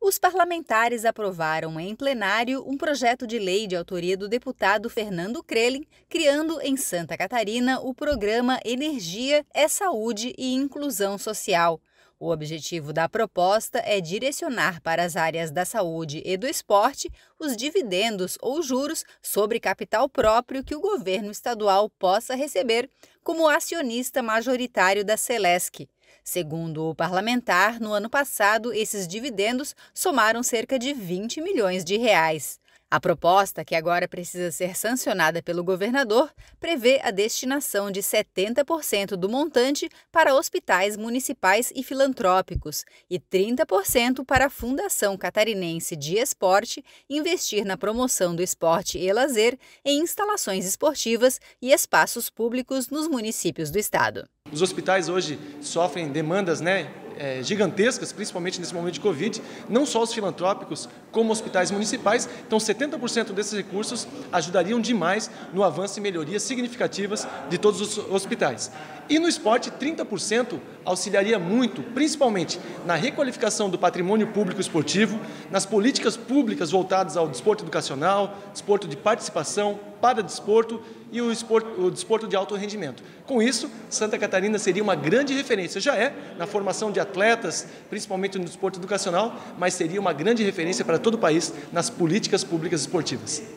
Os parlamentares aprovaram em plenário um projeto de lei de autoria do deputado Fernando Krelin, criando em Santa Catarina o programa Energia é Saúde e Inclusão Social. O objetivo da proposta é direcionar para as áreas da saúde e do esporte os dividendos ou juros sobre capital próprio que o governo estadual possa receber como acionista majoritário da Celesc. Segundo o parlamentar, no ano passado esses dividendos somaram cerca de 20 milhões de reais. A proposta, que agora precisa ser sancionada pelo governador, prevê a destinação de 70% do montante para hospitais municipais e filantrópicos e 30% para a Fundação Catarinense de Esporte investir na promoção do esporte e lazer em instalações esportivas e espaços públicos nos municípios do estado. Os hospitais hoje sofrem demandas, né? é, gigantescas, principalmente nesse momento de Covid, não só os filantrópicos, como hospitais municipais. Então, 70% desses recursos ajudariam demais no avanço e melhorias significativas de todos os hospitais. E no esporte, 30% auxiliaria muito, principalmente na requalificação do patrimônio público esportivo, nas políticas públicas voltadas ao desporto educacional, desporto de participação, para desporto e o, esporto, o desporto de alto rendimento. Com isso, Santa Catarina seria uma grande referência, já é, na formação de atletas, principalmente no desporto educacional, mas seria uma grande referência para todo o país nas políticas públicas esportivas.